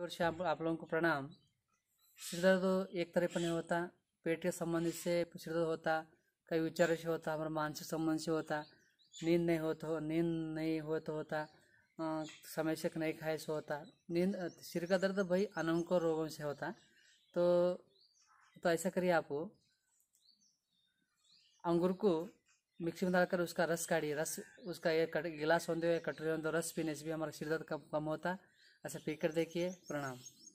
ओर से आप, आप लोगों को प्रणाम सिरदर्द एक तरह पर नहीं होता पेट के संबंध से सिरदर्द होता कई विचार से होता हमारे मानसिक संबंध से होता नींद नहीं हो तो नींद नहीं हो तो होता समय से नहीं खाए से होता नींद सिर का दर्द भाई अनंको रोगों से होता तो तो ऐसा करिए आप अंगूर को मिक्सी में डालकर उसका रस काढ़िए रस उसका एक गिलास होते हुए कटोरी होते रस पीने से भी हमारा सिरदर्द कम कम होता अच्छा कर देखिए प्रणाम